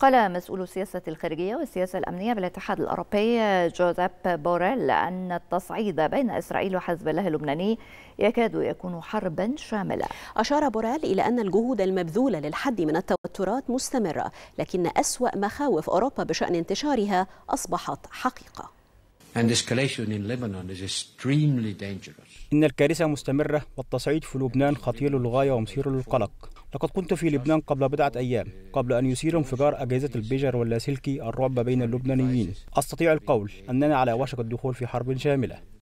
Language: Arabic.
قال مسؤول السياسة الخارجية والسياسة الأمنية بالاتحاد الأوروبي جوزيف بوريل أن التصعيد بين إسرائيل وحزب الله اللبناني يكاد يكون حربا شاملة أشار بوريل إلى أن الجهود المبذولة للحد من التوترات مستمرة لكن أسوأ مخاوف أوروبا بشأن انتشارها أصبحت حقيقة إن الكارثة مستمرة والتصعيد في لبنان خطير للغاية ومثير للقلق لقد كنت في لبنان قبل بضعة أيام قبل أن يثير انفجار أجهزة البيجر واللاسلكي الرعب بين اللبنانيين أستطيع القول أننا على وشك الدخول في حرب شاملة